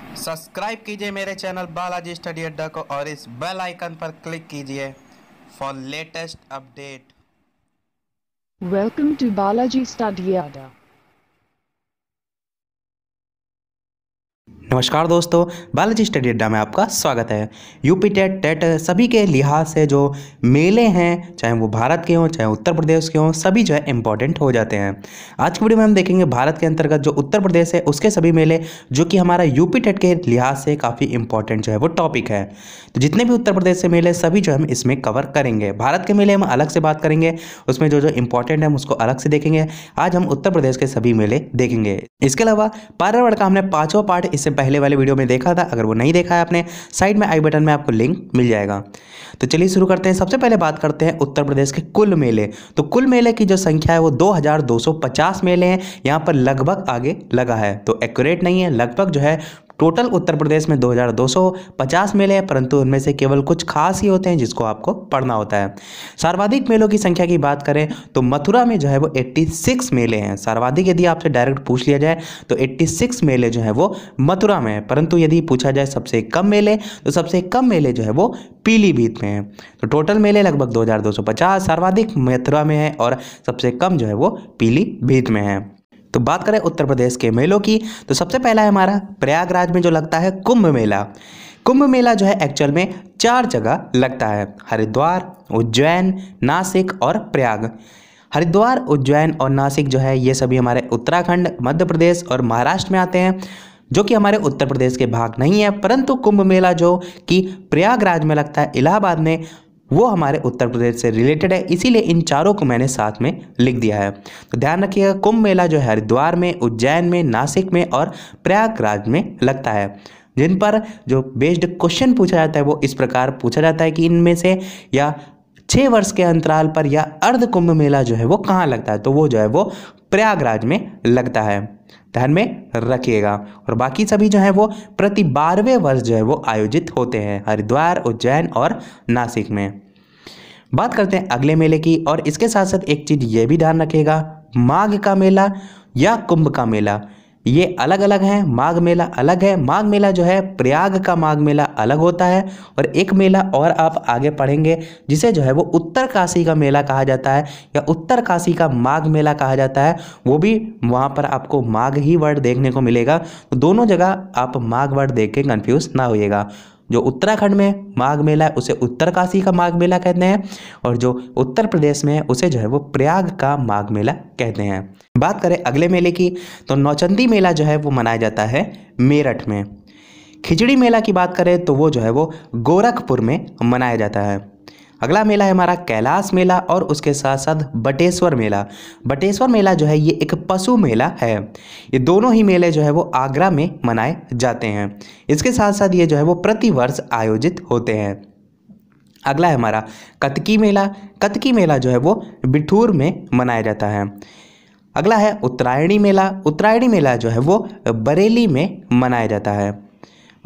subscribe कीजिए मेरे channel Balaji study अड्डा को और इस बेल आइकन पर क्लिक कीजिए for latest update welcome to Balaji study Adda नमस्कार दोस्तों बालाजी स्टडी अड्डा में आपका स्वागत है यूपी टेट टेट सभी के लिहाज से जो मेले हैं चाहे वो भारत के हों चाहे उत्तर प्रदेश के हों सभी जो है इम्पॉर्टेंट हो जाते हैं आज की वीडियो में हम देखेंगे भारत के अंतर्गत जो उत्तर प्रदेश है उसके सभी मेले जो कि हमारा यूपी टेट के लिहाज से काफ़ी इंपॉर्टेंट जो है वो टॉपिक है तो जितने भी उत्तर प्रदेश से मेले सभी जो हम इसमें कवर करेंगे भारत के मेले हम अलग से बात करेंगे उसमें जो जो इम्पोर्टेंट है हम उसको अलग से देखेंगे आज हम उत्तर प्रदेश के सभी मेले देखेंगे इसके अलावा पार्यावरण का हमने पाँचवा पार्ट इससे पहले वाले वीडियो में देखा था अगर वो नहीं देखा है आपने साइड में आई बटन में आपको लिंक मिल जाएगा तो चलिए शुरू करते हैं सबसे पहले बात करते हैं उत्तर प्रदेश के कुल मेले तो कुल मेले की जो संख्या है वो 2250 मेले हैं यहाँ पर लगभग आगे लगा है तो एक्यूरेट नहीं है लगभग जो है टोटल उत्तर प्रदेश में 2250 मेले हैं परंतु उनमें से केवल कुछ खास ही होते हैं जिसको आपको पढ़ना होता है सर्वाधिक मेलों की संख्या की बात करें तो मथुरा में जो है वो 86 मेले हैं सर्वाधिक यदि आपसे डायरेक्ट पूछ लिया जाए तो 86 मेले जो है वो मथुरा में है परंतु यदि पूछा जाए सबसे कम मेले तो सबसे कम मेले जो है वो पीलीभीत में है तो टोटल मेले लगभग दो सर्वाधिक मथुरा में है और सबसे कम जो है वो पीलीभीत में है तो बात करें उत्तर प्रदेश के मेलों की तो सबसे पहला है हमारा प्रयागराज में जो लगता है कुंभ मेला कुंभ मेला जो है एक्चुअल में चार जगह लगता है हरिद्वार उज्जैन नासिक और प्रयाग हरिद्वार उज्जैन और नासिक जो है ये सभी हमारे उत्तराखंड मध्य प्रदेश और महाराष्ट्र में आते हैं जो कि हमारे उत्तर प्रदेश के भाग नहीं है परंतु कुंभ मेला जो कि प्रयागराज में लगता है इलाहाबाद में वो हमारे उत्तर प्रदेश से रिलेटेड है इसीलिए इन चारों को मैंने साथ में लिख दिया है तो ध्यान रखिएगा कुंभ मेला जो है हरिद्वार में उज्जैन में नासिक में और प्रयागराज में लगता है जिन पर जो बेस्ड क्वेश्चन पूछा जाता है वो इस प्रकार पूछा जाता है कि इनमें से या छः वर्ष के अंतराल पर या अर्ध कुंभ मेला जो है वो कहाँ लगता है तो वो जो है वो प्रयागराज में लगता है ध्यान में रखिएगा और बाकी सभी जो है वो प्रति बारहवें वर्ष जो है वो आयोजित होते हैं हरिद्वार उज्जैन और नासिक में बात करते हैं अगले मेले की और इसके साथ साथ एक चीज़ ये भी ध्यान रखिएगा माघ का मेला या कुंभ का मेला ये अलग अलग हैं माघ मेला अलग है माघ मेला जो है प्रयाग का माघ मेला अलग होता है और एक मेला और आप आगे पढ़ेंगे जिसे जो है वो उत्तर काशी का मेला कहा जाता है या उत्तर काशी का माघ मेला कहा जाता है वो भी वहाँ पर आपको माघ ही वर्ड देखने को मिलेगा तो दोनों जगह आप माघ वर्ड देख के कन्फ्यूज़ ना होइएगा जो उत्तराखंड में माघ मेला है उसे उत्तरकाशी का माघ मेला कहते हैं और जो उत्तर प्रदेश में है उसे जो है वो प्रयाग का माघ मेला कहते हैं बात करें अगले मेले की तो नौचंदी मेला जो है वो मनाया जाता है मेरठ में खिचड़ी मेला की बात करें तो वो जो है वो गोरखपुर में मनाया जाता है अगला मेला है हमारा कैलाश मेला और उसके साथ साथ बटेश्वर मेला बटेश्वर मेला जो है ये एक पशु मेला है ये दोनों ही मेले जो है वो आगरा में मनाए जाते हैं इसके साथ साथ ये जो है वो प्रतिवर्ष आयोजित होते हैं अगला है हमारा कतकी मेला कतकी मेला जो है वो बिठूर में मनाया जाता है अगला है उत्तरायणी मेला उत्तरायणी मेला जो है वो बरेली में मनाया जाता है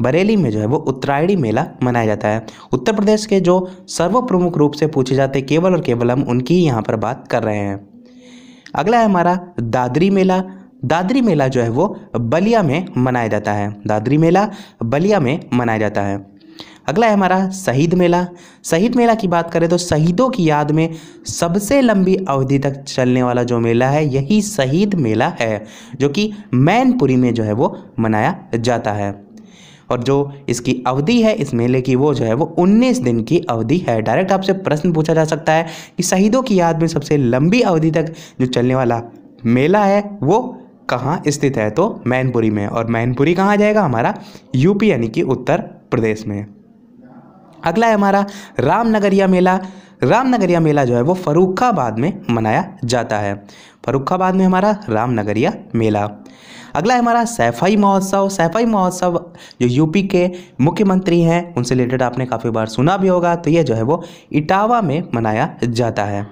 बरेली में जो है वो उत्तरायणी मेला मनाया जाता है उत्तर प्रदेश के जो सर्व प्रमुख रूप से पूछे जाते केवल और केवल हम उनकी यहाँ पर बात कर रहे हैं अगला है हमारा दादरी मेला दादरी मेला जो है वो बलिया में मनाया जाता है दादरी मेला बलिया में मनाया जाता है अगला है हमारा शहीद मेला शहीद मेला की बात करें तो शहीदों की याद में सबसे लंबी अवधि तक चलने वाला जो मेला है यही शहीद मेला है जो कि मैनपुरी में जो है वो मनाया जाता है और जो इसकी अवधि है इस मेले की वो जो है वो उन्नीस दिन की अवधि है डायरेक्ट आपसे प्रश्न पूछा जा सकता है कि शहीदों की याद में सबसे लंबी अवधि तक जो चलने वाला मेला है वो कहाँ स्थित है तो मैनपुरी में और मैनपुरी कहाँ जाएगा हमारा यूपी यानी कि उत्तर प्रदेश में अगला है हमारा रामनगरिया मेला रामनगरिया मेला जो है वो फरुखाबाद में मनाया जाता है फरुखाबाद में हमारा रामनगरिया मेला अगला है हमारा सैफाई महोत्सव सैफाई महोत्सव जो यूपी के मुख्यमंत्री हैं उनसे रिलेटेड आपने काफ़ी बार सुना भी होगा तो यह जो है वो इटावा में मनाया जाता है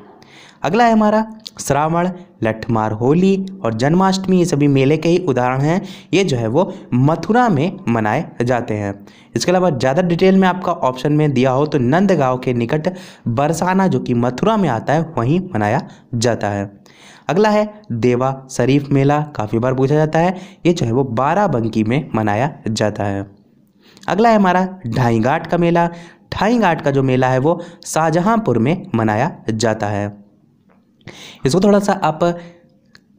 अगला है हमारा श्रावण लठमार होली और जन्माष्टमी ये सभी मेले के ही उदाहरण हैं ये जो है वो मथुरा में मनाए जाते हैं इसके अलावा ज़्यादा डिटेल में आपका ऑप्शन में दिया हो तो नंदगांव के निकट बरसाना जो कि मथुरा में आता है वहीं मनाया जाता है अगला है देवा शरीफ मेला काफ़ी बार पूछा जाता है ये जो है वो बाराबंकी में मनाया जाता है अगला है हमारा ढाई का मेला ढाई का जो मेला है वो शाहजहाँपुर में मनाया जाता है इसको थोड़ा सा आप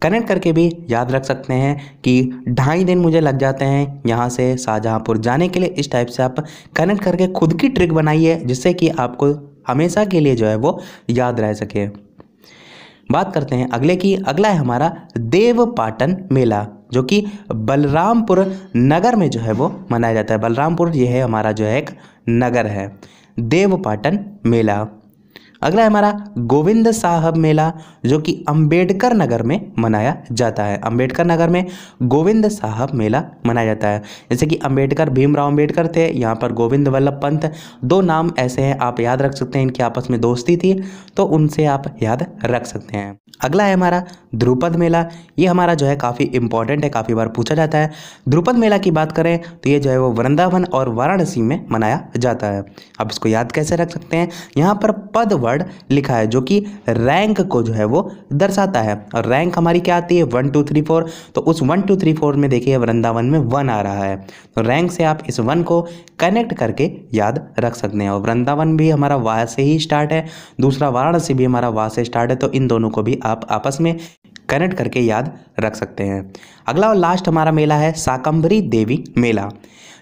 कनेक्ट करके भी याद रख सकते हैं कि ढाई दिन मुझे लग जाते हैं यहाँ से शाहजहाँपुर जाने के लिए इस टाइप से आप कनेक्ट करके खुद की ट्रिक बनाइए जिससे कि आपको हमेशा के लिए जो है वो याद रह सके बात करते हैं अगले की अगला है हमारा देव पाटन मेला जो कि बलरामपुर नगर में जो है वो मनाया जाता है बलरामपुर ये है हमारा जो है एक नगर है देवपाटन मेला अगला है हमारा गोविंद साहब मेला जो कि अंबेडकर नगर में मनाया जाता है अंबेडकर नगर में गोविंद साहब मेला मनाया जाता है जैसे कि अंबेडकर भीमराव अंबेडकर थे यहाँ पर गोविंद वल्लभ पंत दो नाम ऐसे हैं आप याद रख सकते हैं इनकी आपस में दोस्ती थी तो उनसे आप याद रख सकते हैं अगला है हमारा ध्रुपद मेला ये हमारा जो है काफ़ी इंपॉर्टेंट है काफ़ी बार पूछा जाता है ध्रुपद मेला की बात करें तो ये जो है वो वृंदावन और वाराणसी में मनाया जाता है आप इसको याद कैसे रख सकते हैं यहाँ पर पद वर्ड लिखा है जो कि रैंक को जो है वो दर्शाता है और रैंक हमारी क्या आती है वन टू थ्री फोर तो उस वन टू थ्री फोर में देखिए वृंदावन में वन आ रहा है तो रैंक से आप इस वन को कनेक्ट करके याद रख सकते हैं और वृंदावन भी हमारा वाह से ही स्टार्ट है दूसरा वाराणसी भी हमारा वाह से स्टार्ट है तो इन दोनों को भी आप आपस में कनेक्ट करके याद रख सकते हैं अगला और लास्ट हमारा मेला है साकंबरी देवी मेला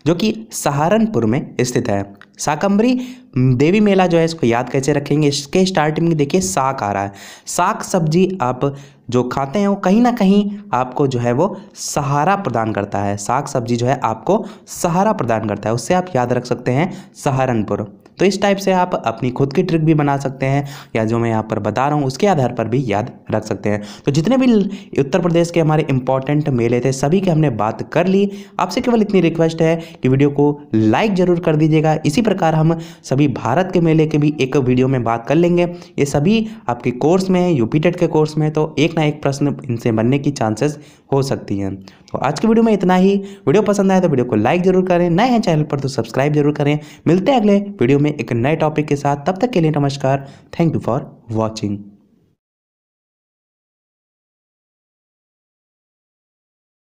जो कि सहारनपुर में स्थित है शाकंबरी देवी मेला जो है इसको याद कैसे रखेंगे इसके स्टार्टिंग में देखिए साग आ रहा है साग सब्जी आप जो खाते हैं वो कहीं ना कहीं आपको जो है वो सहारा प्रदान करता है साग सब्जी जो है आपको सहारा प्रदान करता है उससे आप याद रख सकते हैं सहारनपुर तो इस टाइप से आप अपनी खुद की ट्रिक भी बना सकते हैं या जो मैं यहाँ पर बता रहा हूँ उसके आधार पर भी याद रख सकते हैं तो जितने भी उत्तर प्रदेश के हमारे इंपॉर्टेंट मेले थे सभी की हमने बात कर ली आपसे केवल इतनी रिक्वेस्ट है कि वीडियो को लाइक ज़रूर कर दीजिएगा इसी प्रकार हम सभी भारत के मेले के भी एक वीडियो में बात कर लेंगे ये सभी आपके कोर्स में है यूपी टेट के कोर्स में तो एक ना एक प्रश्न इनसे बनने की चांसेस हो सकती हैं तो आज की वीडियो में इतना ही वीडियो पसंद आए तो वीडियो को लाइक जरूर करें नए हैं चैनल पर तो सब्सक्राइब जरूर करें मिलते हैं अगले वीडियो में एक नए टॉपिक के साथ तब तक के लिए नमस्कार थैंक यू फॉर वॉचिंग